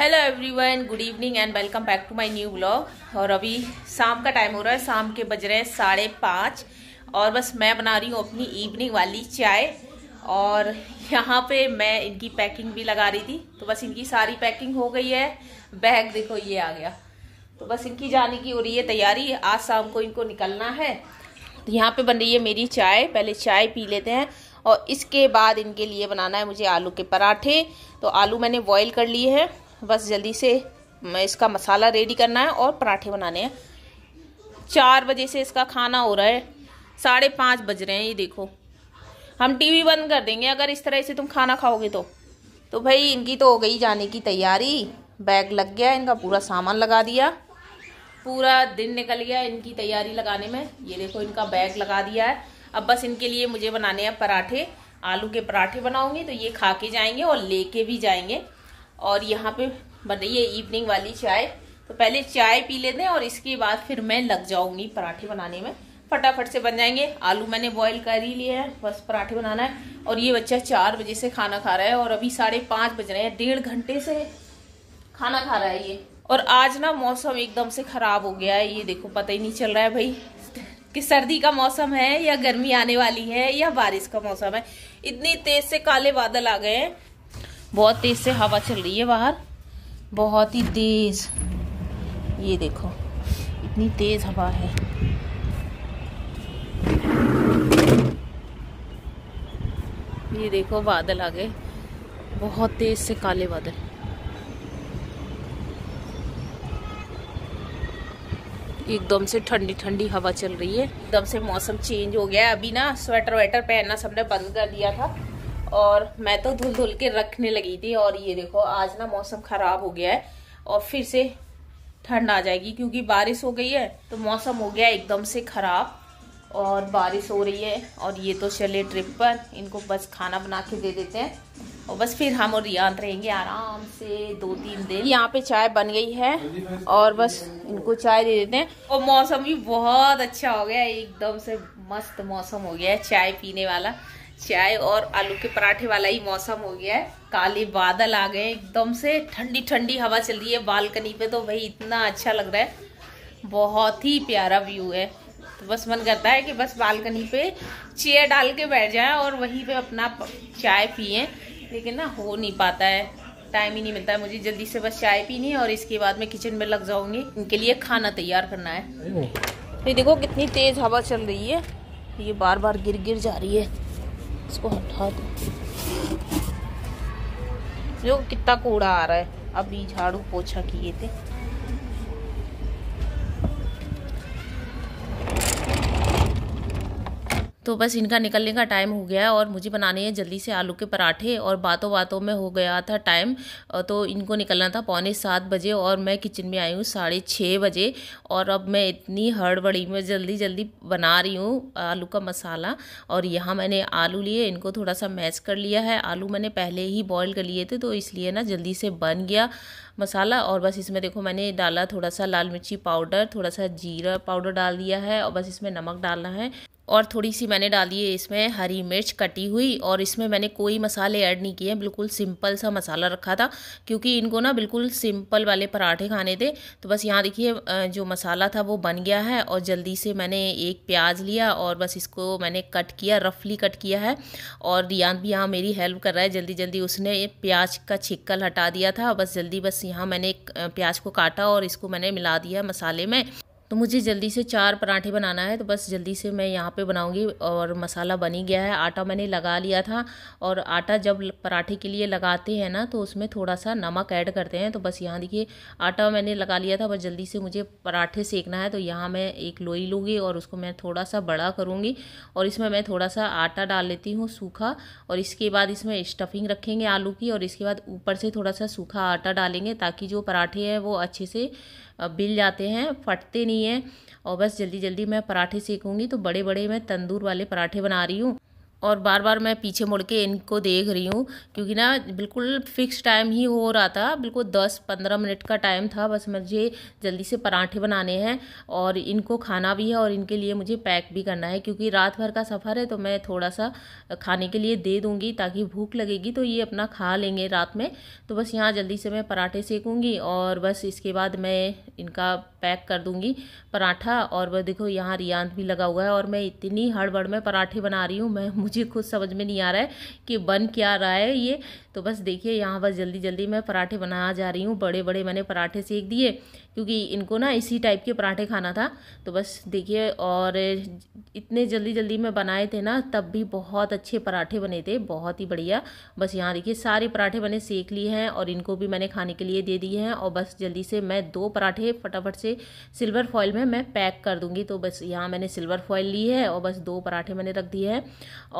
Hello everyone good evening and welcome back to my new blog और अभी शाम का टाइम हो रहा है शाम के बज रहे हैं साढ़े पाँच और बस मैं बना रही हूँ अपनी इवनिंग वाली चाय और यहाँ पे मैं इनकी पैकिंग भी लगा रही थी तो बस इनकी सारी पैकिंग हो गई है बैग देखो ये आ गया तो बस इनकी जाने की हो रही है तैयारी आज शाम को इनको निकलना है तो यहाँ पे बन रही है मेरी चाय पहले चाय पी लेते हैं और इसके बाद इनके लिए बनाना है मुझे आलू के पराठे तो आलू मैंने बॉयल कर लिए हैं बस जल्दी से इसका मसाला रेडी करना है और पराठे बनाने हैं चार बजे से इसका खाना हो रहा है साढ़े पाँच बज रहे हैं ये देखो हम टीवी बंद कर देंगे अगर इस तरह से तुम खाना खाओगे तो तो भाई इनकी तो हो गई जाने की तैयारी बैग लग गया इनका पूरा सामान लगा दिया पूरा दिन निकल गया इनकी तैयारी लगाने में ये देखो इनका बैग लगा दिया है अब बस इनके लिए मुझे बनाने हैं पराठे आलू के पराठे बनाऊंगी तो ये खा के जाएंगे और लेके भी जाएंगे और यहाँ पे बन रही है इवनिंग वाली चाय तो पहले चाय पी लेते हैं और इसके बाद फिर मैं लग जाऊंगी पराठे बनाने में फटाफट से बन जाएंगे आलू मैंने बॉईल कर ही लिए हैं बस पराठे बनाना है और ये बच्चा चार बजे से खाना खा रहा है और अभी साढ़े पाँच बज रहे हैं डेढ़ घंटे से खाना खा रहा है ये और आज ना मौसम एकदम से ख़राब हो गया है ये देखो पता ही नहीं चल रहा है भाई कि सर्दी का मौसम है या गर्मी आने वाली है या बारिश का मौसम है इतनी तेज़ से काले बादल आ गए हैं बहुत तेज़ से हवा चल रही है बाहर बहुत ही तेज़ ये देखो इतनी तेज़ हवा है ये देखो बादल आ गए बहुत तेज से काले बादल एकदम से ठंडी ठंडी हवा चल रही है एकदम से मौसम चेंज हो गया है अभी ना स्वेटर वेटर पहनना सबने बंद कर दिया था और मैं तो धुल धुल के रखने लगी थी और ये देखो आज ना मौसम ख़राब हो गया है और फिर से ठंड आ जाएगी क्योंकि बारिश हो गई है तो मौसम हो गया एकदम से ख़राब और बारिश हो रही है और ये तो चले ट्रिप पर इनको बस खाना बना के दे देते हैं और बस फिर हम और रियान रहेंगे आराम से दो तीन दिन यहाँ पे चाय बन गई है और बस इनको चाय दे देते हैं और मौसम भी बहुत अच्छा हो गया एकदम से मस्त मौसम हो गया है चाय पीने वाला चाय और आलू के पराठे वाला ही मौसम हो गया है काले बादल आ गए एकदम से ठंडी ठंडी हवा चल रही है बालकनी पे तो भाई इतना अच्छा लग रहा है बहुत ही प्यारा व्यू है तो बस मन करता है कि बस बालकनी पे चेयर डाल के बैठ जाए और वहीं पे अपना चाय पिए लेकिन ना हो नहीं पाता है टाइम ही नहीं मिलता है मुझे जल्दी से बस चाय पीनी है और इसके बाद मैं किचन में लग जाऊंगी इनके लिए खाना तैयार करना है ये देखो कितनी तेज़ हवा चल रही है ये बार बार गिर गिर जा रही है इसको हटा दो जो कितना कूड़ा आ रहा है अभी झाड़ू पोछा किए थे तो बस इनका निकलने का टाइम हो गया है और मुझे बनाने हैं जल्दी से आलू के पराठे और बातों बातों में हो गया था टाइम तो इनको निकलना था पौने सात बजे और मैं किचन में आई हूँ साढ़े छः बजे और अब मैं इतनी हड़बड़ी में जल्दी जल्दी बना रही हूँ आलू का मसाला और यहाँ मैंने आलू लिए इनको थोड़ा सा मैच कर लिया है आलू मैंने पहले ही बॉयल कर लिए थे तो इसलिए ना जल्दी से बन गया मसाला और बस इसमें देखो मैंने डाला थोड़ा सा लाल मिर्ची पाउडर थोड़ा सा जीरा पाउडर डाल दिया है और बस इसमें नमक डालना है और थोड़ी सी मैंने डाली है इसमें हरी मिर्च कटी हुई और इसमें मैंने कोई मसाले ऐड नहीं किए बिल्कुल सिंपल सा मसाला रखा था क्योंकि इनको ना बिल्कुल सिंपल वाले पराठे खाने थे तो बस यहाँ देखिए जो मसाला था वो बन गया है और जल्दी से मैंने एक प्याज लिया और बस इसको मैंने कट किया रफली कट किया है और रियान भी यहाँ मेरी हेल्प कर रहा है जल्दी जल्दी उसने प्याज का छिक्कल हटा दिया था बस जल्दी बस यहाँ मैंने प्याज को काटा और इसको मैंने मिला दिया मसाले में तो मुझे जल्दी से चार पराठे बनाना है तो बस जल्दी से मैं यहाँ पे बनाऊँगी और मसाला बन ही गया है आटा मैंने लगा लिया था और आटा जब पराठे के लिए लगाते हैं ना तो उसमें थोड़ा सा नमक ऐड करते हैं तो बस यहाँ देखिए आटा मैंने लगा लिया था बस जल्दी से मुझे पराठे सेकना है तो यहाँ मैं एक लोई लूँगी और उसको मैं थोड़ा सा बड़ा करूँगी और इसमें मैं थोड़ा सा आटा डाल लेती हूँ सूखा और इसके बाद इसमें स्टफिंग रखेंगे आलू की और इसके बाद ऊपर से थोड़ा सा सूखा आटा डालेंगे ताकि जो पराठे हैं वो अच्छे से बिल जाते हैं फटते नहीं हैं और बस जल्दी जल्दी मैं पराठे सेकूँगी तो बड़े बड़े मैं तंदूर वाले पराठे बना रही हूँ और बार बार मैं पीछे मुड़ के इनको देख रही हूँ क्योंकि ना बिल्कुल फिक्स टाइम ही हो रहा था बिल्कुल दस पंद्रह मिनट का टाइम था बस मुझे जल्दी से पराठे बनाने हैं और इनको खाना भी है और इनके लिए मुझे पैक भी करना है क्योंकि रात भर का सफ़र है तो मैं थोड़ा सा खाने के लिए दे दूँगी ताकि भूख लगेगी तो ये अपना खा लेंगे रात में तो बस यहाँ जल्दी से मैं पराठे सेकूँगी और बस इसके बाद मैं इनका पैक कर दूँगी पराठा और वह देखो यहाँ रियांत भी लगा हुआ है और मैं इतनी हड़बड़ में पराठे बना रही हूँ मैं मुझे खुद समझ में नहीं आ रहा है कि बन क्या रहा है ये तो बस देखिए यहाँ बस जल्दी जल्दी मैं पराठे बना जा रही हूँ बड़े बड़े मैंने पराठे सेक दिए क्योंकि इनको ना इसी टाइप के पराठे खाना था तो बस देखिए और इतने जल्दी जल्दी मैं बनाए थे ना तब भी बहुत अच्छे पराठे बने थे बहुत ही बढ़िया बस यहाँ देखिए सारे पराठे मैंने सेक लिए हैं और इनको भी मैंने खाने के लिए दे दिए हैं और बस जल्दी से मैं दो पराठे फटाफट से सिल्वर फॉयल में मैं पैक कर दूँगी तो बस यहाँ मैंने सिल्वर फॉयल ली है और बस दो पराठे मैंने रख दिए हैं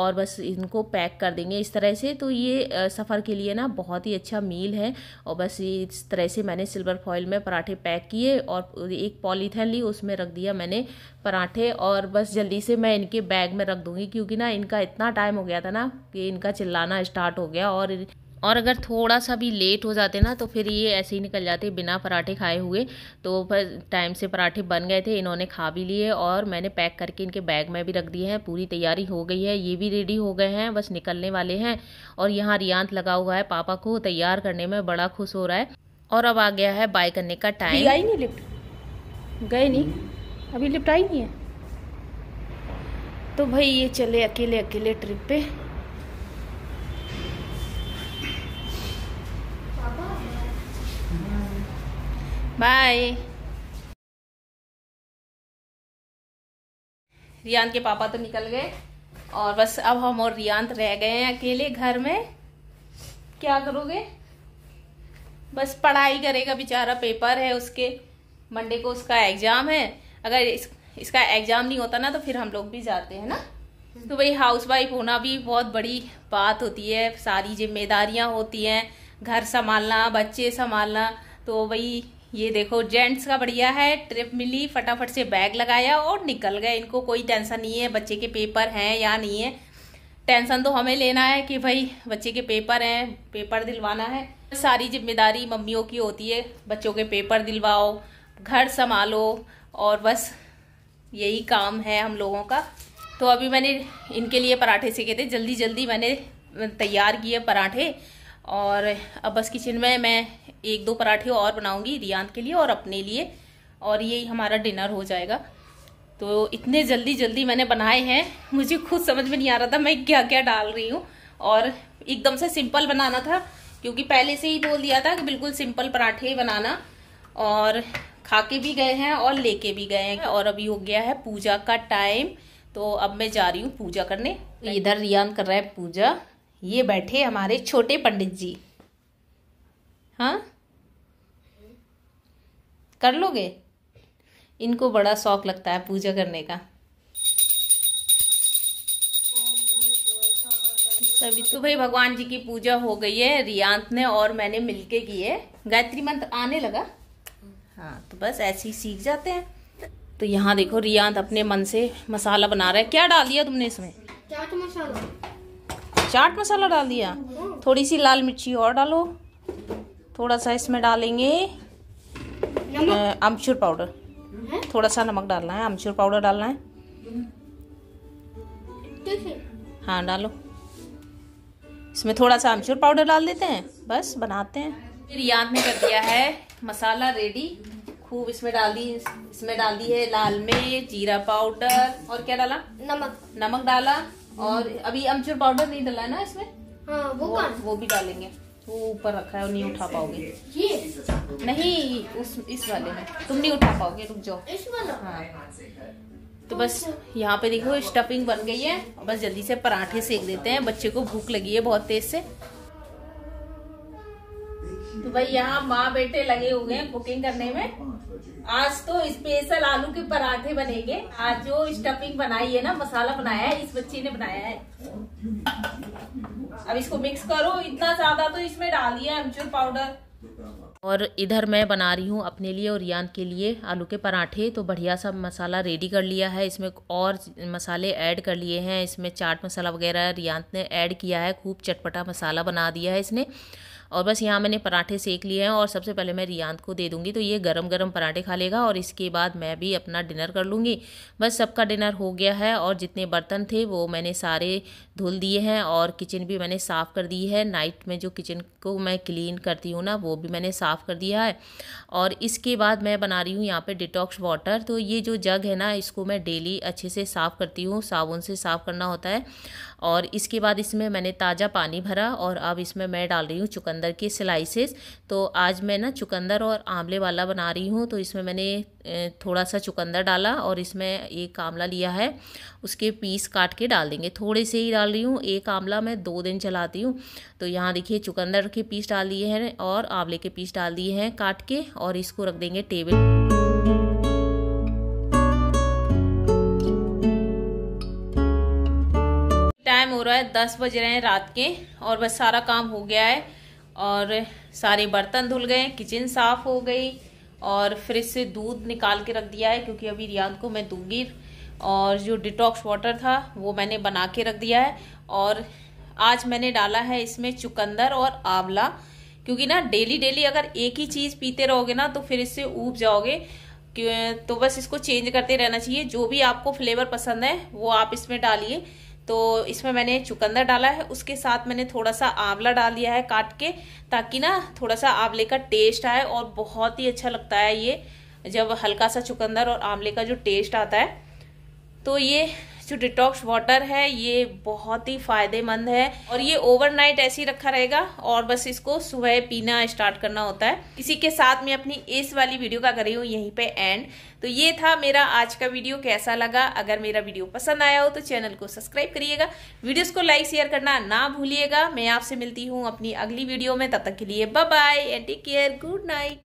और बस इनको पैक कर देंगे इस तरह से तो ये सफ़र दोपहर के लिए ना बहुत ही अच्छा मील है और बस इस तरह से मैंने सिल्वर फॉइल में पराठे पैक किए और एक पॉलीथैन ली उसमें रख दिया मैंने पराठे और बस जल्दी से मैं इनके बैग में रख दूंगी क्योंकि ना इनका इतना टाइम हो गया था ना कि इनका चिल्लाना स्टार्ट हो गया और और अगर थोड़ा सा भी लेट हो जाते ना तो फिर ये ऐसे ही निकल जाते बिना पराठे खाए हुए तो फिर टाइम से पराठे बन गए थे इन्होंने खा भी लिए और मैंने पैक करके इनके बैग में भी रख दिए हैं पूरी तैयारी हो गई है ये भी रेडी हो गए हैं बस निकलने वाले हैं और यहाँ रियांत लगा हुआ है पापा को तैयार करने में बड़ा खुश हो रहा है और अब आ गया है बाय करने का टाइम आई नहीं लिफ्ट गए नहीं अभी लिफ्ट आई नहीं है तो भाई ये चले अकेले अकेले ट्रिप पर बाय रियान के पापा तो निकल गए और बस अब हम और रियांत रह गए हैं अकेले घर में क्या करोगे बस पढ़ाई करेगा बेचारा पेपर है उसके मंडे को उसका एग्जाम है अगर इस, इसका एग्जाम नहीं होता ना तो फिर हम लोग भी जाते हैं ना तो भाई हाउस वाइफ होना भी बहुत बड़ी बात होती है सारी जिम्मेदारियां होती हैं घर संभालना बच्चे संभालना तो भाई ये देखो जेंट्स का बढ़िया है ट्रिप मिली फटाफट से बैग लगाया और निकल गए इनको कोई टेंशन नहीं है बच्चे के पेपर हैं या नहीं है टेंशन तो हमें लेना है कि भाई बच्चे के पेपर हैं पेपर दिलवाना है सारी जिम्मेदारी मम्मियों की होती है बच्चों के पेपर दिलवाओ घर संभालो और बस यही काम है हम लोगों का तो अभी मैंने इनके लिए पराठे सीखे थे जल्दी जल्दी मैंने तैयार किए पराठे और अब बस किचन में मैं एक दो पराठे और बनाऊंगी रियान के लिए और अपने लिए और ये हमारा डिनर हो जाएगा तो इतने जल्दी जल्दी मैंने बनाए हैं मुझे खुद समझ में नहीं आ रहा था मैं क्या क्या डाल रही हूँ और एकदम से सिंपल बनाना था क्योंकि पहले से ही बोल दिया था कि बिल्कुल सिंपल पराठे बनाना और खा के भी गए हैं और लेके भी गए हैं और अभी हो गया है पूजा का टाइम तो अब मैं जा रही हूँ पूजा करने इधर रियान कर रहा है पूजा ये बैठे हमारे छोटे पंडित जी हाँ कर लोगे इनको बड़ा शौक लगता है पूजा करने का सभी तो भाई भगवान जी की पूजा हो गई है रियांत ने और मैंने मिलके की है गायत्री मंत्र आने लगा हाँ तो बस ऐसे ही सीख जाते हैं तो यहाँ देखो रियांत अपने मन से मसाला बना रहा है क्या डाल दिया तुमने इसमें चाट मसाला चाट मसाला डाल दिया हाँ। थोड़ी सी लाल मिर्ची और डालो थोड़ा सा इसमें डालेंगे अमचूर पाउडर थोड़ा सा नमक डालना है अमचूर पाउडर डालना है हाँ डालो इसमें थोड़ा सा अमचूर पाउडर डाल देते हैं बस बनाते हैं फिर याद में कर दिया है मसाला रेडी खूब इसमें डाल दी इसमें डाल दी है लाल मिर्च जीरा पाउडर और क्या डाला नमक नमक डाला और अभी अमचूर पाउडर नहीं डाला है ना इसमें हाँ, वो, वो, वो भी डालेंगे वो ऊपर रखा है और नहीं उठा पाओगे ये नहीं उस इस वाले में तुम नहीं उठा पाओगे रुक जाओ इस वाला हाँ तो बस यहाँ पे देखो स्टफिंग बन गई है बस जल्दी से पराठे सेक देते हैं बच्चे को भूख लगी है बहुत तेज से तो भाई यहाँ माँ बेटे लगे हुए हैं कुकिंग करने में आज तो स्पेशल आलू के पराठे बनेंगे आज जो स्टफिंग बनाई है ना मसाला बनाया है इस बच्ची ने बनाया है अब इसको मिक्स करो इतना ज़्यादा तो इसमें डालिए अमचूर पाउडर और इधर मैं बना रही हूँ अपने लिए और यान के लिए आलू के पराठे तो बढ़िया सा मसाला रेडी कर लिया है इसमें और मसाले ऐड कर लिए हैं इसमें चाट मसाला वगैरह रियांत ने ऐड किया है खूब चटपटा मसाला बना दिया है इसने और बस यहाँ मैंने पराठे सेक लिए हैं और सबसे पहले मैं रियांत को दे दूँगी तो ये गर्म गर्म पराठे खा लेगा और इसके बाद मैं भी अपना डिनर कर लूँगी बस सबका डिनर हो गया है और जितने बर्तन थे वो मैंने सारे धुल दिए हैं और किचन भी मैंने साफ़ कर दी है नाइट में जो किचन को मैं क्लीन करती हूँ ना वो भी मैंने साफ़ कर दिया है और इसके बाद मैं बना रही हूँ यहाँ पे डिटॉक्स वाटर तो ये जो जग है ना इसको मैं डेली अच्छे से साफ़ करती हूँ साबुन से साफ़ करना होता है और इसके बाद इसमें मैंने ताज़ा पानी भरा और अब इसमें मैं डाल रही हूँ चुकंदर के स्लाइसेस तो आज मैं ना चुकंदर और आंवले वाला बना रही हूँ तो इसमें मैंने थोड़ा सा चुकंदर डाला और इसमें एक आंवला लिया है उसके पीस काट के डाल देंगे थोड़े से ही डाल रही हूँ एक आंवला मैं दो दिन चलाती हूँ तो यहाँ देखिए चुकंदर के पीस डाल दिए हैं और आंवले के पीस डाल दिए हैं काट के और इसको रख देंगे टेबल टाइम हो रहा है दस बज रहे हैं रात के और बस सारा काम हो गया है और सारे बर्तन धुल गए किचन साफ़ हो गई और फ्रिज से दूध निकाल के रख दिया है क्योंकि अभी रियान को मैं दूंगी और जो डिटॉक्स वाटर था वो मैंने बना के रख दिया है और आज मैंने डाला है इसमें चुकंदर और आंवला क्योंकि ना डेली डेली अगर एक ही चीज़ पीते रहोगे ना तो फिर इससे ऊब जाओगे तो बस इसको चेंज करते रहना चाहिए जो भी आपको फ्लेवर पसंद है वो आप इसमें डालिए तो इसमें मैंने चुकंदर डाला है उसके साथ मैंने थोड़ा सा आंवला डाल दिया है काट के ताकि ना थोड़ा सा आंवले का टेस्ट आए और बहुत ही अच्छा लगता है ये जब हल्का सा चुकंदर और आंवले का जो टेस्ट आता है तो ये जो डिटॉक्स वाटर है ये बहुत ही फ़ायदेमंद है और ये ओवरनाइट ऐसे ही रखा रहेगा और बस इसको सुबह पीना स्टार्ट करना होता है इसी के साथ मैं अपनी इस वाली वीडियो का करी हूँ यहीं पे एंड तो ये था मेरा आज का वीडियो कैसा लगा अगर मेरा वीडियो पसंद आया हो तो चैनल को सब्सक्राइब करिएगा वीडियोज़ को लाइक शेयर करना ना भूलिएगा मैं आपसे मिलती हूँ अपनी अगली वीडियो में तब तक के लिए bye and take care good night